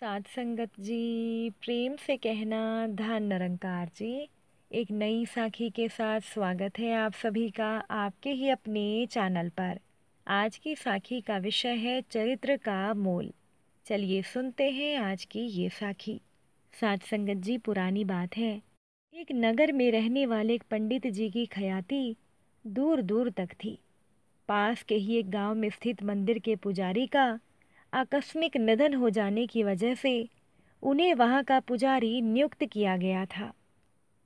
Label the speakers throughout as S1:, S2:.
S1: साध संगत जी प्रेम से कहना धन नरंकार जी एक नई साखी के साथ स्वागत है आप सभी का आपके ही अपने चैनल पर आज की साखी का विषय है चरित्र का मोल चलिए सुनते हैं आज की ये साखी साध संगत जी पुरानी बात है एक नगर में रहने वाले एक पंडित जी की खयाती दूर दूर तक थी पास के ही एक गांव में स्थित मंदिर के पुजारी का आकस्मिक निधन हो जाने की वजह से उन्हें वहाँ का पुजारी नियुक्त किया गया था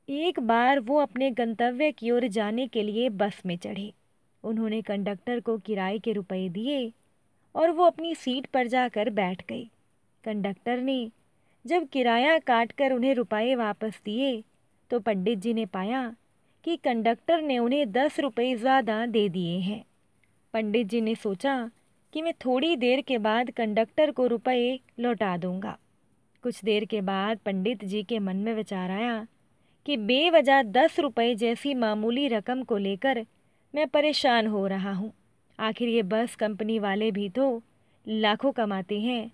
S1: एक बार वो अपने गंतव्य की ओर जाने के लिए बस में चढ़े उन्होंने कंडक्टर को किराए के रुपए दिए और वो अपनी सीट पर जाकर बैठ गई कंडक्टर ने जब किराया काट कर उन्हें रुपए वापस दिए तो पंडित जी ने पाया कि कंडक्टर ने उन्हें दस रुपए ज़्यादा दे दिए हैं पंडित जी ने सोचा कि मैं थोड़ी देर के बाद कंडक्टर को रुपए लौटा दूंगा कुछ देर के बाद पंडित जी के मन में विचार आया कि बेवजह दस रुपये जैसी मामूली रकम को लेकर मैं परेशान हो रहा हूँ आखिर ये बस कंपनी वाले भी तो लाखों कमाते हैं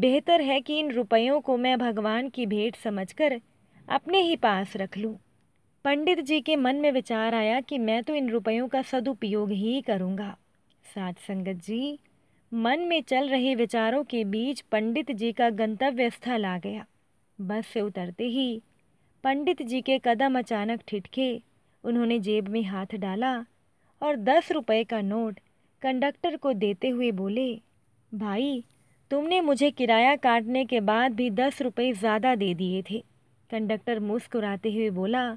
S1: बेहतर है कि इन रुपयों को मैं भगवान की भेंट समझकर अपने ही पास रख लूँ पंडित जी के मन में विचार आया कि मैं तो इन रुपयों का सदुपयोग ही करूँगा साथ संगत जी मन में चल रहे विचारों के बीच पंडित जी का गंतव्य स्थल आ गया बस से उतरते ही पंडित जी के कदम अचानक ठिठके उन्होंने जेब में हाथ डाला और दस रुपए का नोट कंडक्टर को देते हुए बोले भाई तुमने मुझे किराया काटने के बाद भी दस रुपये ज़्यादा दे दिए थे कंडक्टर मुस्कुराते हुए बोला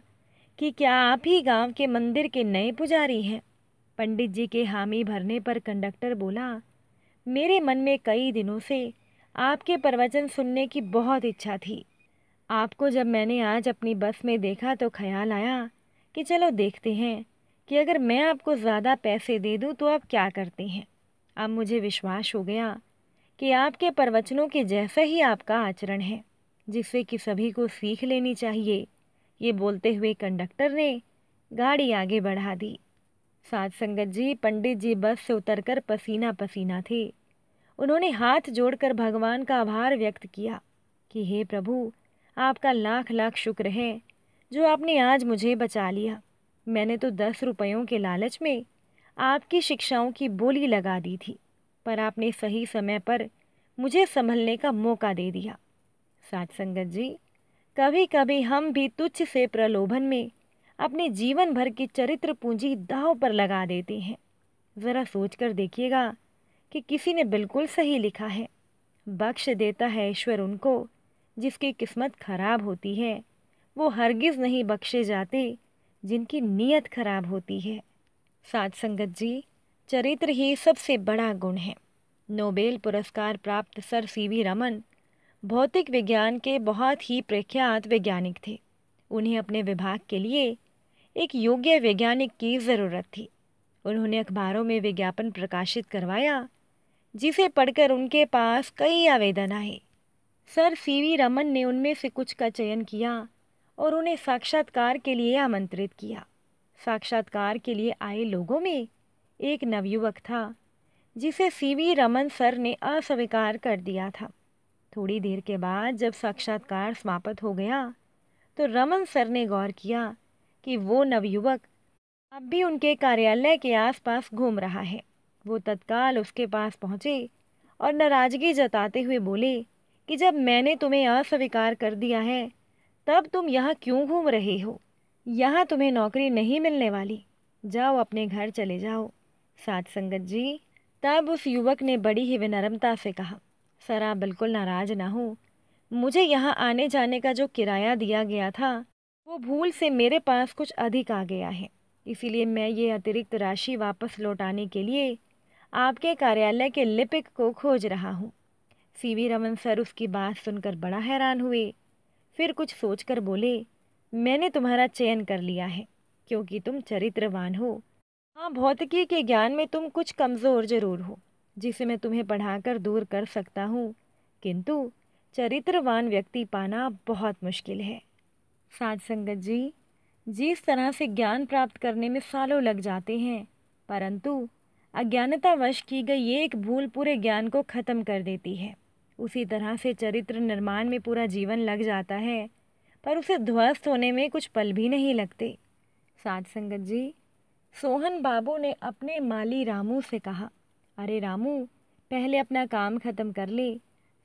S1: कि क्या आप ही गांव के मंदिर के नए पुजारी हैं पंडित जी के हामी भरने पर कंडक्टर बोला मेरे मन में कई दिनों से आपके प्रवचन सुनने की बहुत इच्छा थी आपको जब मैंने आज अपनी बस में देखा तो ख्याल आया कि चलो देखते हैं कि अगर मैं आपको ज़्यादा पैसे दे दूँ तो आप क्या करते हैं अब मुझे विश्वास हो गया कि आपके प्रवचनों के जैसा ही आपका आचरण है जिससे कि सभी को सीख लेनी चाहिए ये बोलते हुए कंडक्टर ने गाड़ी आगे बढ़ा दी साध संगत जी पंडित जी बस से उतरकर पसीना पसीना थे उन्होंने हाथ जोड़कर भगवान का आभार व्यक्त किया कि हे प्रभु आपका लाख लाख शुक्र है जो आपने आज मुझे बचा लिया मैंने तो दस रुपयों के लालच में आपकी शिक्षाओं की बोली लगा दी थी पर आपने सही समय पर मुझे संभलने का मौका दे दिया सात संगत जी कभी कभी हम भी तुच्छ से प्रलोभन में अपने जीवन भर की चरित्र पूंजी दाव पर लगा देते हैं ज़रा सोच कर देखिएगा कि किसी ने बिल्कुल सही लिखा है बख्श देता है ईश्वर उनको जिसकी किस्मत खराब होती है वो हरगिज़ नहीं बख्शे जाते जिनकी नीयत खराब होती है साथ संगत जी चरित्र ही सबसे बड़ा गुण है नोबेल पुरस्कार प्राप्त सर सी वी रमन भौतिक विज्ञान के बहुत ही प्रख्यात वैज्ञानिक थे उन्हें अपने विभाग के लिए एक योग्य वैज्ञानिक की ज़रूरत थी उन्होंने अखबारों में विज्ञापन प्रकाशित करवाया जिसे पढ़कर उनके पास कई आवेदन आए सर सी वी रमन ने उनमें से कुछ का चयन किया और उन्हें साक्षात्कार के लिए आमंत्रित किया साक्षात्कार के लिए आए लोगों में एक नवयुवक था जिसे सी वी रमन सर ने अस्वीकार कर दिया था थोड़ी देर के बाद जब साक्षात्कार समाप्त हो गया तो रमन सर ने गौर किया कि वो नवयुवक अब भी उनके कार्यालय के आसपास घूम रहा है वो तत्काल उसके पास पहुँचे और नाराज़गी जताते हुए बोले कि जब मैंने तुम्हें अस्वीकार कर दिया है तब तुम यहाँ क्यों घूम रहे हो यहाँ तुम्हें नौकरी नहीं मिलने वाली जाओ अपने घर चले जाओ सात संगत जी तब उस युवक ने बड़ी ही विनम्रता से कहा सर आप बिल्कुल नाराज़ ना हो मुझे यहाँ आने जाने का जो किराया दिया गया था वो भूल से मेरे पास कुछ अधिक आ गया है इसीलिए मैं ये अतिरिक्त राशि वापस लौटाने के लिए आपके कार्यालय के लिपिक को खोज रहा हूँ सी वी रमन सर उसकी बात सुनकर बड़ा हैरान हुए फिर कुछ सोचकर बोले मैंने तुम्हारा चयन कर लिया है क्योंकि तुम चरित्रवान हो हाँ भौतिकी के ज्ञान में तुम कुछ कमज़ोर जरूर हो जिसे मैं तुम्हें पढ़ाकर दूर कर सकता हूँ किंतु चरित्रवान व्यक्ति पाना बहुत मुश्किल है साध संगत जी जिस तरह से ज्ञान प्राप्त करने में सालों लग जाते हैं परंतु अज्ञानतावश की गई ये एक भूल पूरे ज्ञान को ख़त्म कर देती है उसी तरह से चरित्र निर्माण में पूरा जीवन लग जाता है पर उसे ध्वस्त होने में कुछ पल भी नहीं लगते साध संगत जी सोहन बाबू ने अपने माली रामू से कहा अरे रामू पहले अपना काम ख़त्म कर ले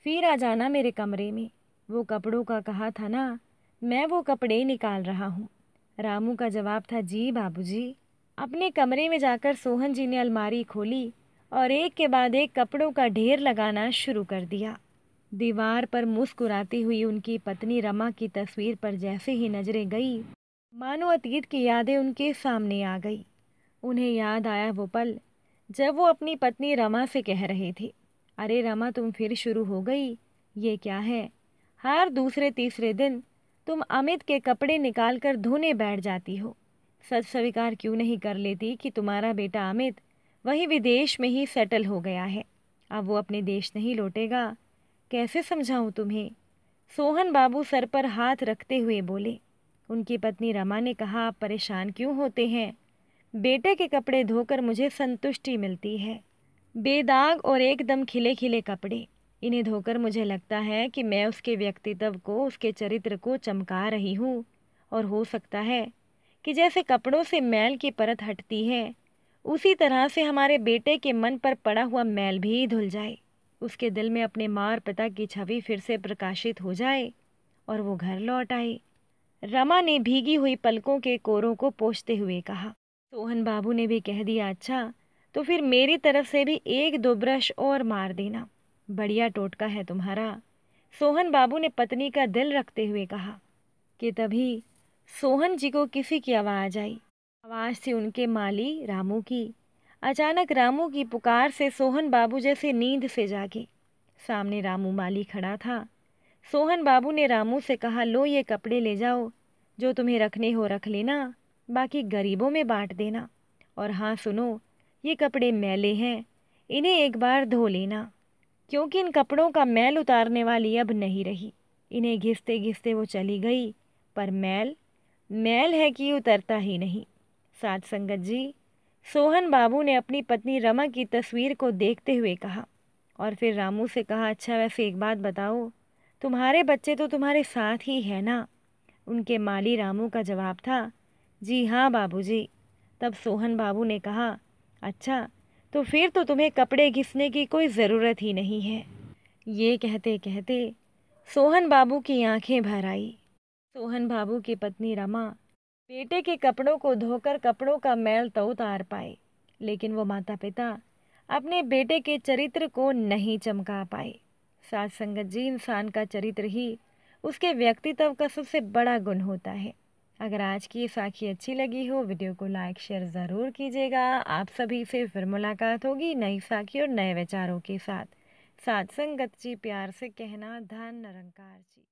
S1: फिर आ जाना मेरे कमरे में वो कपड़ों का कहा था ना मैं वो कपड़े निकाल रहा हूँ रामू का जवाब था जी बाबूजी। अपने कमरे में जाकर सोहन जी ने अलमारी खोली और एक के बाद एक कपड़ों का ढेर लगाना शुरू कर दिया दीवार पर मुस्कुराती हुई उनकी पत्नी रमा की तस्वीर पर जैसे ही नजरें गई मानो अतीत की यादें उनके सामने आ गई उन्हें याद आया वो पल जब वो अपनी पत्नी रमा से कह रहे थे अरे रमा तुम फिर शुरू हो गई ये क्या है हर दूसरे तीसरे दिन तुम अमित के कपड़े निकालकर धोने बैठ जाती हो सच स्वीकार क्यों नहीं कर लेती कि तुम्हारा बेटा अमित वहीं विदेश में ही सेटल हो गया है अब वो अपने देश नहीं लौटेगा कैसे समझाऊं तुम्हें सोहन बाबू सर पर हाथ रखते हुए बोले उनकी पत्नी रमा ने कहा आप परेशान क्यों होते हैं बेटे के कपड़े धोकर मुझे संतुष्टि मिलती है बेदाग और एकदम खिले खिले कपड़े इन्हें धोकर मुझे लगता है कि मैं उसके व्यक्तित्व को उसके चरित्र को चमका रही हूँ और हो सकता है कि जैसे कपड़ों से मैल की परत हटती है उसी तरह से हमारे बेटे के मन पर पड़ा हुआ मैल भी धुल जाए उसके दिल में अपने माँ और पिता की छवि फिर से प्रकाशित हो जाए और वो घर लौट आए रमा ने भीगी हुई पलकों के कोरों को पोषते हुए कहा सोहन बाबू ने भी कह दिया अच्छा तो फिर मेरी तरफ से भी एक दो ब्रश और मार देना बढ़िया टोटका है तुम्हारा सोहन बाबू ने पत्नी का दिल रखते हुए कहा कि तभी सोहन जी को किसी की आवाज़ आई आवाज़ थी उनके माली रामू की अचानक रामू की पुकार से सोहन बाबू जैसे नींद से जागे सामने रामू माली खड़ा था सोहन बाबू ने रामू से कहा लो ये कपड़े ले जाओ जो तुम्हें रखने हो रख लेना बाकी गरीबों में बांट देना और हाँ सुनो ये कपड़े मैले हैं इन्हें एक बार धो लेना क्योंकि इन कपड़ों का मैल उतारने वाली अब नहीं रही इन्हें घिसते घिसते वो चली गई पर मैल मैल है कि उतरता ही नहीं सात संगत जी सोहन बाबू ने अपनी पत्नी रमा की तस्वीर को देखते हुए कहा और फिर रामू से कहा अच्छा वैसे एक बात बताओ तुम्हारे बच्चे तो तुम्हारे साथ ही है ना उनके माली रामू का जवाब था जी हाँ बाबूजी। तब सोहन बाबू ने कहा अच्छा तो फिर तो तुम्हें कपड़े घिसने की कोई ज़रूरत ही नहीं है ये कहते कहते सोहन बाबू की आंखें भर आई सोहन बाबू की पत्नी रमा बेटे के कपड़ों को धोकर कपड़ों का मैल तो उतार पाए लेकिन वो माता पिता अपने बेटे के चरित्र को नहीं चमका पाए सात संगत जी इंसान का चरित्र ही उसके व्यक्तित्व का सबसे बड़ा गुण होता है अगर आज की ये साखी अच्छी लगी हो वीडियो को लाइक शेयर ज़रूर कीजिएगा आप सभी से फिर मुलाकात होगी नई साखी और नए विचारों के साथ सात संगत जी प्यार से कहना धन निरंकार जी